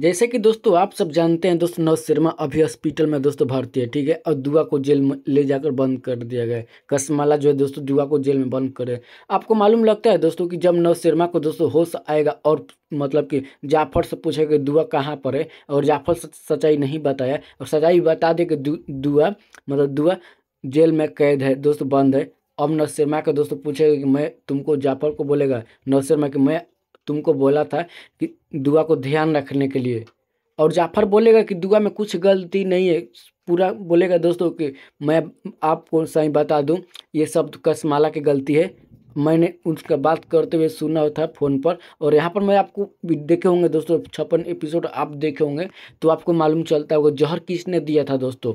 जैसे कि दोस्तों आप सब जानते हैं दोस्तों नव शर्मा अभी हॉस्पिटल में दोस्तों भर्ती है ठीक है और दुआ को जेल में ले जाकर बंद कर दिया गया है कसमाला जो है दोस्तों दुआ को जेल में बंद करे आपको मालूम लगता है दोस्तों कि जब नव शर्मा को दोस्तों होश आएगा और मतलब कि जाफर से पूछा कि दुआ कहाँ पर है और जाफर सच्चाई नहीं बताया और सच्चाई बता दे कि दुआ मतलब दुआ जेल में कैद है दोस्तों बंद है अब नौशर्मा का दोस्तों पूछेगा कि मैं तुमको जाफर को बोलेगा नौशर्मा कि मैं तुमको बोला था कि दुआ को ध्यान रखने के लिए और जाफ़र बोलेगा कि दुआ में कुछ गलती नहीं है पूरा बोलेगा दोस्तों कि मैं आपको सही बता दूं ये सब कसमाला की गलती है मैंने उनका बात करते हुए सुना था फ़ोन पर और यहाँ पर मैं आपको देखे होंगे दोस्तों छप्पन एपिसोड आप देखे होंगे तो आपको मालूम चलता होगा जहर किसने दिया था दोस्तों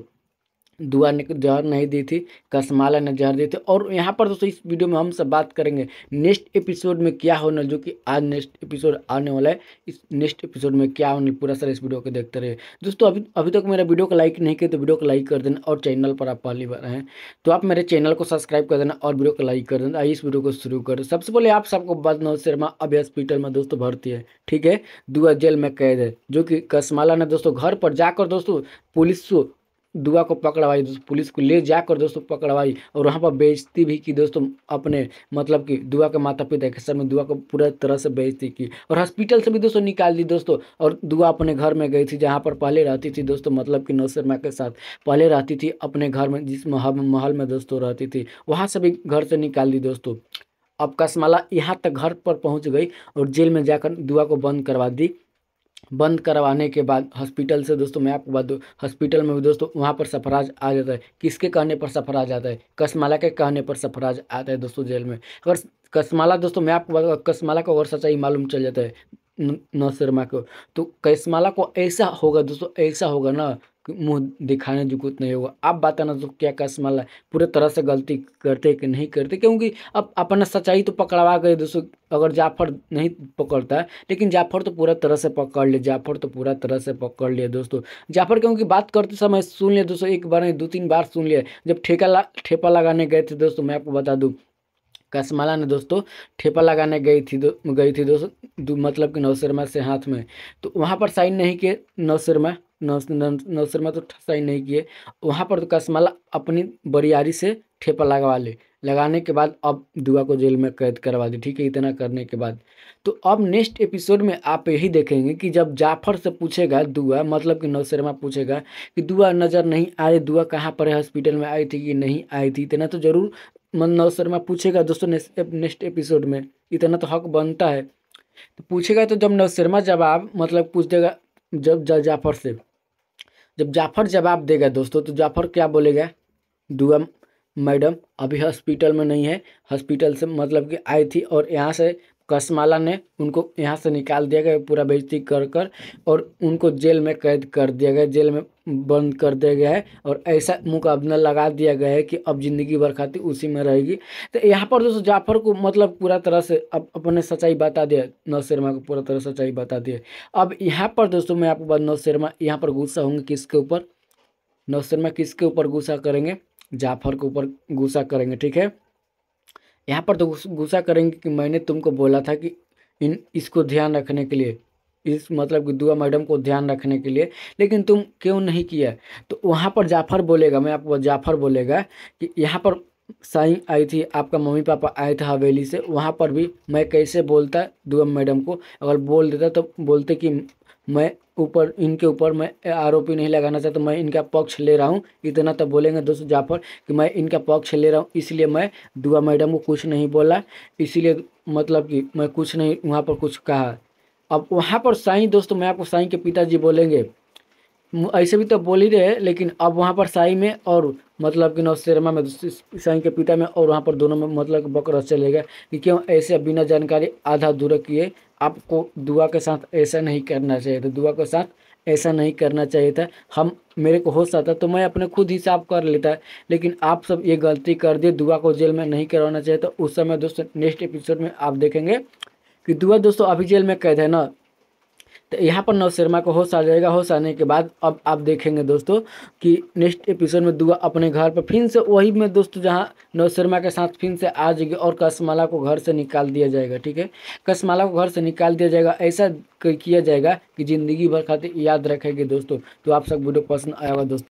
दुआ ने जहर नहीं दी थी कसमाला ने जहर दी थी और यहाँ पर दोस्तों इस वीडियो में हम सब बात करेंगे नेक्स्ट एपिसोड में क्या होने जो कि आज नेक्स्ट एपिसोड आने वाला है इस नेक्स्ट एपिसोड में क्या होने पूरा सर इस वीडियो को देखते रहे दोस्तों अभी अभी तक मेरा वीडियो को लाइक नहीं किया तो वीडियो को लाइक कर देना और चैनल पर आप पहली बार हैं तो आप मेरे चैनल को सब्सक्राइब कर देना और वीडियो को लाइक कर देना आइए इस वीडियो को शुरू करें सबसे पहले आप सबको बदनौज शर्मा अभी हॉस्पिटल में दोस्तों भर्ती है ठीक है दुआ जेल में कैद है जो कि कसमाला ने दोस्तों घर पर जाकर दोस्तों पुलिस दुआ को पकड़वाई पुलिस को ले जाकर दोस्तों पकड़वाई और वहाँ पर बेइज्जती भी की दोस्तों अपने मतलब कि दुआ के माता पिता के सामने दुआ को पूरा तरह से बेइज्जती की और हॉस्पिटल से भी दोस्तों निकाल दी दोस्तों और दुआ अपने घर में गई थी जहाँ पर पहले रहती थी दोस्तों मतलब कि नौशर्मा के साथ पहले रहती थी अपने घर में जिस महल में दोस्तों रहती थी वहाँ से भी घर से निकाल दी दोस्तों अब कसमाला यहाँ तक घर पर पहुँच गई और जेल में जाकर दुआ को बंद करवा दी बंद करवाने के बाद हॉस्पिटल से दोस्तों मैं आपको बात हॉस्पिटल में भी दोस्तों वहाँ पर सफराज आ जाता है किसके कहने पर सफराज आता है कसमाला के कहने पर सफराज आता है दोस्तों जेल में अगर कसमाला दोस्तों मैं आपको बात कसमाला को अगर सच्चाई मालूम चल जाता है नौ शर्मा को तो कसमाला को ऐसा होगा दोस्तों ऐसा होगा ना मुंह दिखाने जुकूत नहीं होगा आप बताना तो क्या कसमल है पूरे तरह से गलती करते कि नहीं करते क्योंकि अब अपना सच्चाई तो पकड़वा गए दोस्तों अगर जाफर नहीं पकड़ता है लेकिन जाफर तो पूरा तरह से पकड़ लिया जाफर तो पूरा तरह से पकड़ लिया दोस्तों जाफर क्योंकि बात करते समय सुन लिया दोस्तों एक बार नहीं दो तीन बार सुन लिया जब ठेका ला ठेपा लगाने गए थे दोस्तों मैं आपको बता दूँ कसमाला ने दोस्तों ठेपा लगाने गई थी दो गई थी दोस्तों मतलब कि नौशरमा से हाथ में तो वहाँ पर साइन नहीं किए नौशरमा नौ तो सही नहीं किए वहाँ पर तो कसमला अपनी बरियारी से ठेपा लगवा ले लगाने के बाद अब दुआ को जेल में कैद करवा दी ठीक है इतना करने के बाद तो अब नेक्स्ट एपिसोड में आप यही देखेंगे कि जब जाफर से पूछेगा दुआ मतलब कि नौशर्मा पूछेगा कि दुआ नज़र नहीं आए दुआ कहाँ पर है हॉस्पिटल में आई थी कि नहीं आई थी इतना तो ज़रूर मन नौशर्मा पूछेगा दोस्तों नेक्स्ट एपिसोड में इतना तो हक बनता है तो पूछेगा तो जब नौशर्मा जवाब मतलब पूछ देगा जब जा जाफर से जब जाफर जवाब देगा दोस्तों तो जाफर क्या बोलेगा दुआ मैडम अभी हॉस्पिटल में नहीं है हॉस्पिटल से मतलब कि आई थी और यहाँ से कसमाला ने उनको यहाँ से निकाल दिया गया पूरा बेजती कर कर और उनको जेल में कैद कर दिया गया जेल में बंद कर दिया गया है और ऐसा मुकदमा लगा दिया गया है कि अब ज़िंदगी भर खाती उसी में रहेगी तो यहाँ पर दोस्तों जाफर को मतलब पूरा तरह से अब अपने सच्चाई बता दिया नव शर्मा को पूरा तरह सच्चाई बता दिया अब यहाँ पर दोस्तों मैं आपको बता नव शर्मा यहाँ पर गुस्सा होंगे किसके ऊपर नव शर्मा किसके ऊपर गुस्सा करेंगे जाफर के ऊपर गुस्सा करेंगे ठीक है यहाँ पर तो गुस्सा करेंगे कि मैंने तुमको बोला था कि इन इसको ध्यान रखने के लिए इस मतलब कि दुआ मैडम को ध्यान रखने के लिए लेकिन तुम क्यों नहीं किया तो वहाँ पर जाफ़र बोलेगा मैं आपको जाफ़र बोलेगा कि यहाँ पर साई आई थी आपका मम्मी पापा आए थे हवेली से वहाँ पर भी मैं कैसे बोलता दुआ मैडम को अगर बोल देता तो बोलते कि मैं ऊपर इनके ऊपर मैं आरोपी नहीं लगाना चाहता मैं इनका पक्ष ले रहा हूँ इतना तो बोलेंगे दोस्त जाफर कि मैं इनका पक्ष ले रहा हूँ इसलिए मैं दुआ मैडम को कुछ नहीं बोला इसीलिए मतलब कि मैं कुछ नहीं वहाँ पर कुछ कहा अब वहाँ पर साईं दोस्तों मैं आपको साईं के पिताजी बोलेंगे ऐसे भी तो बोल ही रहे लेकिन अब वहाँ पर साई में और मतलब कि नौशेरमा में साई के पिता में और वहाँ पर दोनों में मतलब बकरस गए कि क्यों ऐसे बिना जानकारी आधा दूर किए आपको दुआ के साथ ऐसा नहीं करना चाहिए था दुआ के साथ ऐसा नहीं करना चाहिए था हम मेरे को हो सकता तो मैं अपने खुद ही साफ कर लेता लेकिन आप सब ये गलती कर दिए दुआ को जेल में नहीं करवाना चाहिए था उस समय दोस्तों नेक्स्ट एपिसोड में आप देखेंगे कि दुआ दोस्तों अभी जेल में कैद है ना तो यहाँ पर नवशर्मा का होश आ जाएगा होश आने के बाद अब आप देखेंगे दोस्तों कि नेक्स्ट एपिसोड में दुआ अपने घर पर फिर से वही में दोस्तों जहाँ नवशर्मा के साथ फिर से आ जाएगी और कसमाला को घर से निकाल दिया जाएगा ठीक है कसमाला को घर से निकाल दिया जाएगा ऐसा किया जाएगा कि ज़िंदगी भर खातिर याद रखेगी दोस्तों तो आप सब वीडियो पसंद आएगा दोस्तों